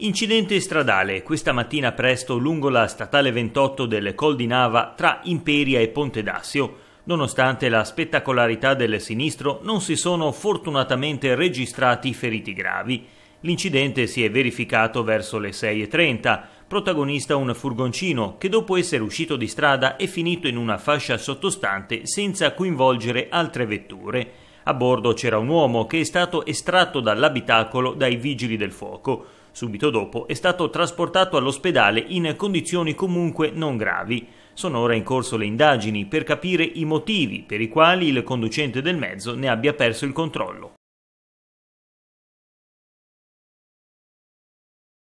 Incidente stradale questa mattina presto lungo la statale 28 del Col di Nava tra Imperia e Ponte d'Assio. Nonostante la spettacolarità del sinistro, non si sono fortunatamente registrati feriti gravi. L'incidente si è verificato verso le 6.30, protagonista un furgoncino che dopo essere uscito di strada è finito in una fascia sottostante senza coinvolgere altre vetture. A bordo c'era un uomo che è stato estratto dall'abitacolo dai vigili del fuoco. Subito dopo è stato trasportato all'ospedale in condizioni comunque non gravi. Sono ora in corso le indagini per capire i motivi per i quali il conducente del mezzo ne abbia perso il controllo.